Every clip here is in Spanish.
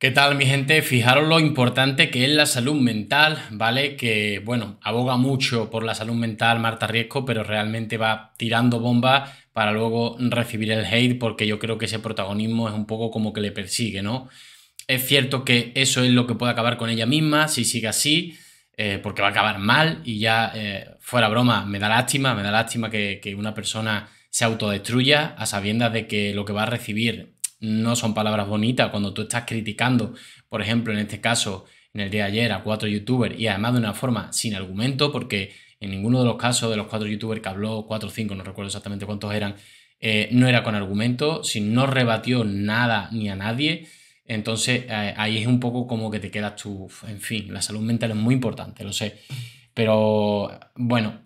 ¿Qué tal mi gente? Fijaros lo importante que es la salud mental, ¿vale? Que bueno, aboga mucho por la salud mental Marta Riesco, pero realmente va tirando bombas para luego recibir el hate porque yo creo que ese protagonismo es un poco como que le persigue, ¿no? Es cierto que eso es lo que puede acabar con ella misma si sigue así, eh, porque va a acabar mal y ya eh, fuera broma, me da lástima, me da lástima que, que una persona se autodestruya a sabiendas de que lo que va a recibir no son palabras bonitas cuando tú estás criticando, por ejemplo, en este caso, en el día de ayer a cuatro youtubers y además de una forma sin argumento, porque en ninguno de los casos de los cuatro youtubers que habló, cuatro o cinco, no recuerdo exactamente cuántos eran, eh, no era con argumento, si no rebatió nada ni a nadie, entonces eh, ahí es un poco como que te quedas tú, en fin, la salud mental es muy importante, lo sé. Pero bueno,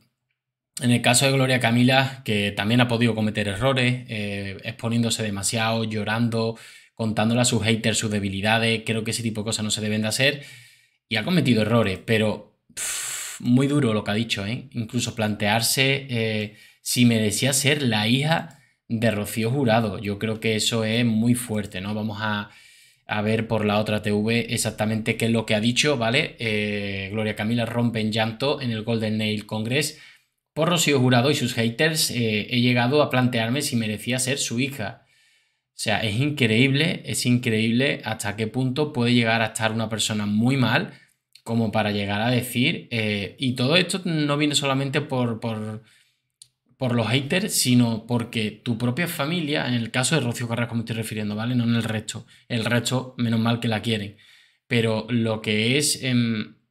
en el caso de Gloria Camila, que también ha podido cometer errores, eh, exponiéndose demasiado, llorando, contándole a sus haters sus debilidades, creo que ese tipo de cosas no se deben de hacer. Y ha cometido errores, pero muy duro lo que ha dicho, ¿eh? Incluso plantearse eh, si merecía ser la hija de Rocío Jurado. Yo creo que eso es muy fuerte, ¿no? Vamos a, ver por la otra TV exactamente qué es lo que ha dicho, ¿vale? Eh, Gloria Camila rompe en llanto en el Golden Nail Congress por Rocío Jurado y sus haters eh, he llegado a plantearme si merecía ser su hija. O sea, es increíble, es increíble hasta qué punto puede llegar a estar una persona muy mal como para llegar a decir, eh, y todo esto no viene solamente por, por, por, los haters, sino porque tu propia familia, en el caso de Rocío Carrasco me estoy refiriendo, ¿vale? No en el resto, el resto menos mal que la quieren, pero lo que es... Em,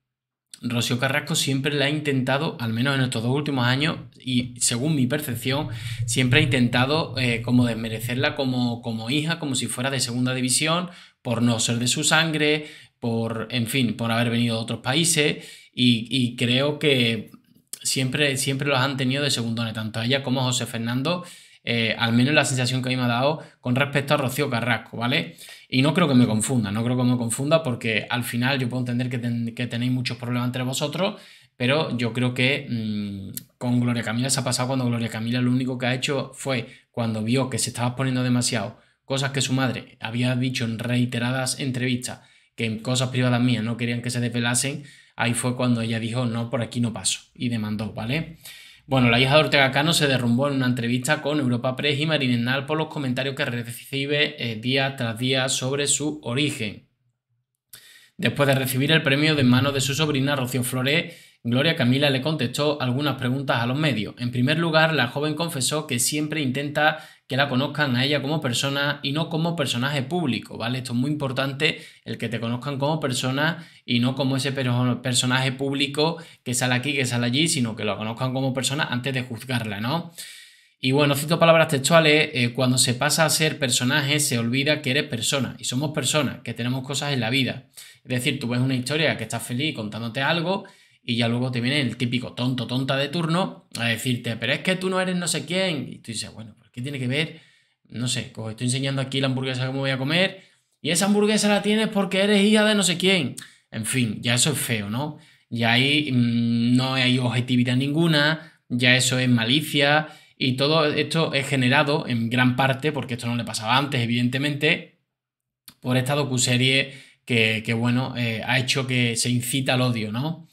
Rocío Carrasco siempre la ha intentado, al menos en estos dos últimos años, y según mi percepción, siempre ha intentado eh, como desmerecerla como, como hija, como si fuera de segunda división, por no ser de su sangre, por, en fin, por haber venido de otros países, y, creo que siempre, siempre los han tenido de segundones, tanto ella como José Fernando. Eh, al menos la sensación que a mí me ha dado con respecto a Rocío Carrasco, ¿vale? Y no creo que me confunda, no creo que me confunda porque al final yo puedo entender que, tenéis muchos problemas entre vosotros, pero yo creo que mm, con Gloria Camila se ha pasado cuando Gloria Camila lo único que ha hecho fue cuando vio que se estaba poniendo demasiado, cosas que su madre había dicho en reiteradas entrevistas, que en cosas privadas mías no querían que se desvelasen, ahí fue cuando ella dijo, no, por aquí no paso, y demandó, ¿vale? Bueno, la hija de Ortega Cano se derrumbó en una entrevista con Europa Press y Marinenal por los comentarios que recibe eh, día tras día sobre su origen. Después de recibir el premio de manos de su sobrina Rocío Flores, Gloria Camila le contestó algunas preguntas a los medios. En primer lugar, la joven confesó que siempre intenta que la conozcan a ella como persona y no como personaje público, ¿vale? Esto es muy importante, el que te conozcan como persona y no como ese personaje público que sale aquí, que sale allí, sino que lo conozcan como persona antes de juzgarla, ¿no? Y bueno, cito palabras textuales, eh, cuando se pasa a ser personaje se olvida que eres persona y somos personas, que tenemos cosas en la vida. Es decir, tú ves una historia que estás feliz contándote algo y ya luego te viene el típico tonto, tonta de turno a decirte, pero es que tú no eres no sé quién. Y tú dices, bueno, ¿por qué tiene que ver? No sé, os estoy enseñando aquí la hamburguesa que me voy a comer y esa hamburguesa la tienes porque eres hija de no sé quién. En fin, ya eso es feo, ¿no? Ya ahí mm, no hay objetividad ninguna, ya eso es malicia y todo esto es generado en gran parte, porque esto no le pasaba antes, evidentemente, por esta docuserie que, bueno, eh, ha hecho que se incita al odio, ¿no?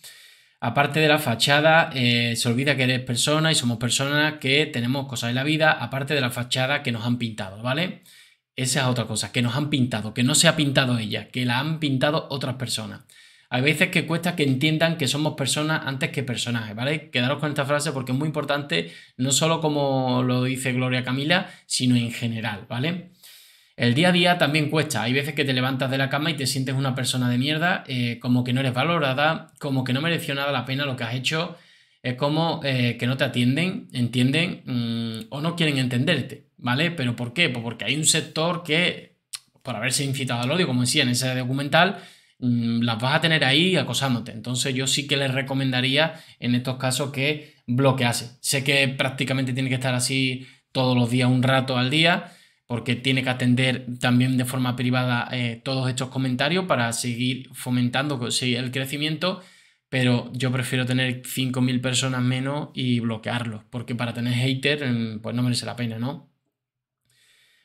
Aparte de la fachada, eh, se olvida que eres persona y somos personas que tenemos cosas en la vida, aparte de la fachada que nos han pintado, ¿vale? Esa es otra cosa, que nos han pintado, que no se ha pintado ella, que la han pintado otras personas. Hay veces que cuesta que entiendan que somos personas antes que personajes, ¿vale? Quedaros con esta frase porque es muy importante, no solo como lo dice Gloria Camila, sino en general, ¿vale? El día a día también cuesta. Hay veces que te levantas de la cama y te sientes una persona de mierda, eh, como que no eres valorada, como que no mereció nada la pena lo que has hecho, es como eh, que no te atienden, entienden mm, o no quieren entenderte, ¿vale? ¿Pero por qué? Pues porque hay un sector que, por haberse incitado al odio, como decía en ese documental, mm, las vas a tener ahí acosándote. Entonces yo sí que les recomendaría en estos casos que bloquease. Sé que prácticamente tiene que estar así todos los días, un rato al día porque tiene que atender también de forma privada eh, todos estos comentarios para seguir fomentando el crecimiento, pero yo prefiero tener 5.000 personas menos y bloquearlos, porque para tener hater mm, pues no merece la pena, ¿no?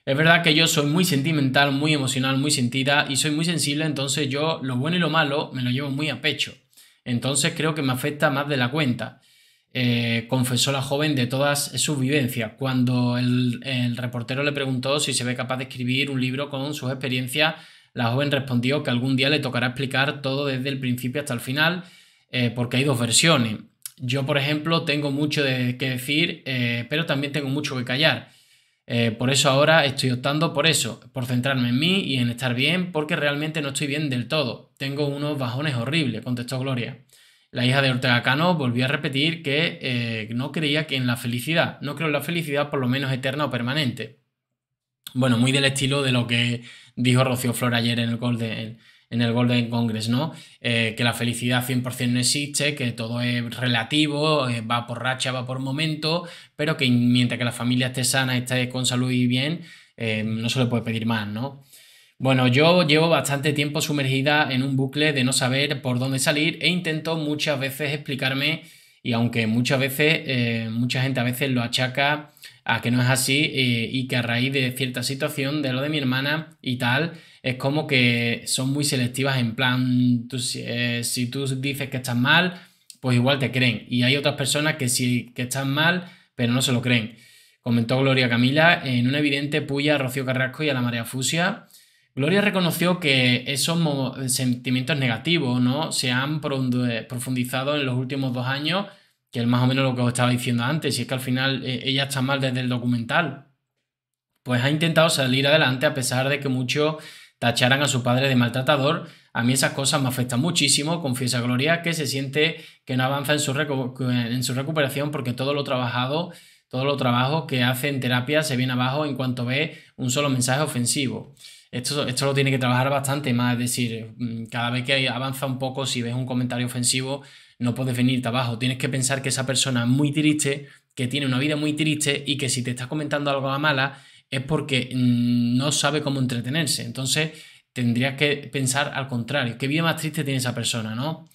Es verdad que yo soy muy sentimental, muy emocional, muy sentida y soy muy sensible, entonces yo lo bueno y lo malo me lo llevo muy a pecho. Entonces creo que me afecta más de la cuenta. Eh, confesó la joven de todas sus vivencias cuando el, reportero le preguntó si se ve capaz de escribir un libro con sus experiencias la joven respondió que algún día le tocará explicar todo desde el principio hasta el final, eh, porque hay dos versiones. Yo, por ejemplo, tengo mucho de que decir, eh, pero también tengo mucho que callar. por eso ahora estoy optando por eso, por centrarme en mí y en estar bien, porque realmente no estoy bien del todo. Tengo unos bajones horribles, contestó Gloria. La hija de Ortega Cano volvió a repetir que eh, no creía que en la felicidad, no creo en la felicidad por lo menos eterna o permanente. Bueno, muy del estilo de lo que dijo Rocío Flor ayer en el Golden, en el Congress, ¿no? Eh, que la felicidad 100% no existe, que todo es relativo, eh, va por racha, va por momento, pero que mientras que la familia esté sana, esté con salud y bien, no se le puede pedir más, ¿no? Bueno, yo llevo bastante tiempo sumergida en un bucle de no saber por dónde salir e intento muchas veces explicarme y aunque muchas veces, eh, mucha gente a veces lo achaca a que no es así eh, y que a raíz de cierta situación, de lo de mi hermana y tal, es como que son muy selectivas en plan, eh, si tú dices que estás mal, pues igual te creen. Y hay otras personas que sí que están mal, pero no se lo creen. Comentó Gloria Camila en un evidente puya a Rocío Carrasco y a la Marea Fusia Gloria reconoció que esos sentimientos negativos ¿no? se han profundizado en los últimos dos años, que es más o menos lo que os estaba diciendo antes, y es que al final eh, ella está mal desde el documental. Pues ha intentado salir adelante a pesar de que muchos tacharan a su padre de maltratador. A mí esas cosas me afectan muchísimo, confiesa Gloria, que se siente que no avanza en su, en su recuperación porque todo lo trabajado todo lo trabajo que hace en terapia se viene abajo en cuanto ve un solo mensaje ofensivo. Esto, lo tiene que trabajar bastante más, es decir, mm, cada vez que avanza un poco, si ves un comentario ofensivo, no puedes venirte abajo. Tienes que pensar que esa persona es muy triste, que tiene una vida muy triste y que si te está comentando algo a mala es porque mm, no sabe cómo entretenerse. Entonces tendrías que pensar al contrario, qué vida más triste tiene esa persona, ¿no?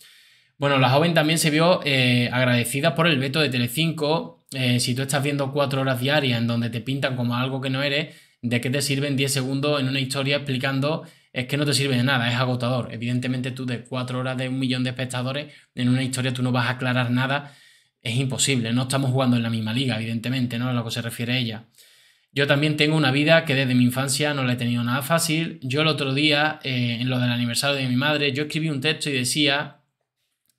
Bueno, la joven también se vio eh, agradecida por el veto de Telecinco. Eh, si tú estás viendo cuatro horas diarias en donde te pintan como algo que no eres, ¿de qué te sirven 10 segundos en una historia explicando? Es que no te sirve de nada, es agotador. Evidentemente tú de 4 horas de un millón de espectadores, en una historia tú no vas a aclarar nada, es imposible, no estamos jugando en la misma liga, evidentemente, ¿no? A lo que se refiere ella. Yo también tengo una vida que desde mi infancia no la he tenido nada fácil. Yo el otro día, eh, en lo del aniversario de mi madre, yo escribí un texto y decía,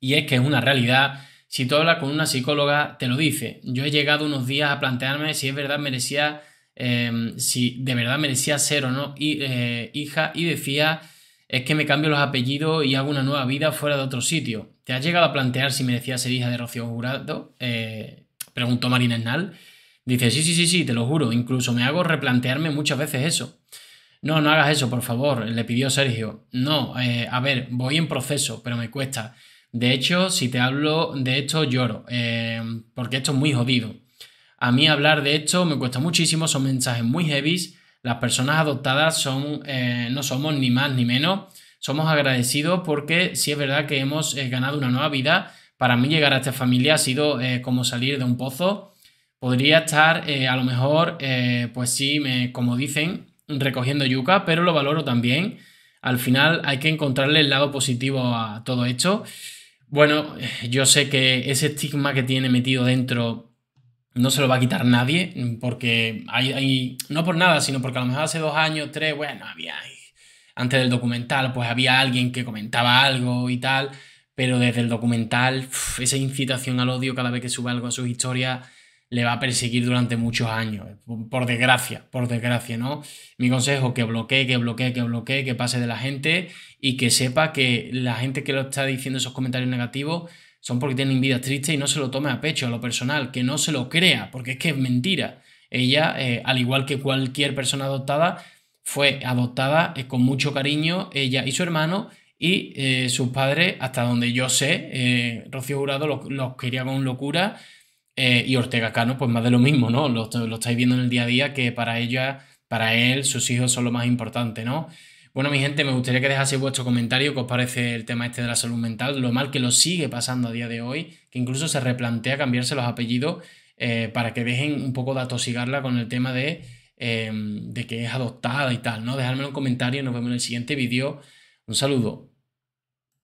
y es que es una realidad, si tú hablas con una psicóloga, te lo dice. Yo he llegado unos días a plantearme si es verdad merecía Em, si de verdad merecía ser o no eh, hija y decía es que me cambio los apellidos y hago una nueva vida fuera de otro sitio. ¿Te has llegado a plantear si merecía ser hija de Rocío Jurado? Eh, preguntó Marina Esnal. Dice, sí, sí, sí, sí, te lo juro, incluso me hago replantearme muchas veces eso. No, no hagas eso, por favor, le pidió Sergio. No, eh, a ver, voy en proceso, pero me cuesta. De hecho, si te hablo de esto, lloro, porque esto es muy jodido. A mí hablar de esto me cuesta muchísimo, son mensajes muy heavy. Las personas adoptadas son, eh, no somos ni más ni menos. Somos agradecidos porque sí es verdad que hemos eh, ganado una nueva vida. Para mí llegar a esta familia ha sido eh, como salir de un pozo. Podría estar a lo mejor, pues sí, como dicen, recogiendo yuca, pero lo valoro también. Al final hay que encontrarle el lado positivo a todo esto. Bueno, yo sé que ese estigma que tiene metido dentro no se lo va a quitar nadie, porque hay, hay, no por nada, sino porque a lo mejor hace dos años, tres, bueno, había, antes del documental, pues había alguien que comentaba algo y tal, pero desde el documental, esa incitación al odio cada vez que sube algo a sus historias le va a perseguir durante muchos años, por desgracia, por desgracia, ¿no? Mi consejo, que bloquee, que bloquee, que bloquee, que pase de la gente y que sepa que la gente que lo está diciendo esos comentarios negativos son porque tienen vidas triste y no se lo tome a pecho, a lo personal, que no se lo crea, porque es que es mentira. Ella, eh, al igual que cualquier persona adoptada, fue adoptada eh, con mucho cariño, ella y su hermano, y eh, sus padres, hasta donde yo sé, Rocío Jurado los, quería con locura, y Ortega Cano, pues más de lo mismo, ¿no? lo, estáis viendo en el día a día, que para ella, para él, sus hijos son lo más importante, ¿no? Bueno, mi gente, me gustaría que dejaseis vuestro comentario, qué os parece el tema este de la salud mental, lo mal que lo sigue pasando a día de hoy, que incluso se replantea cambiarse los apellidos eh, para que dejen un poco de atosigarla con el tema de, eh, que es adoptada y tal, ¿no? Dejadme un comentario, nos vemos en el siguiente vídeo. Un saludo.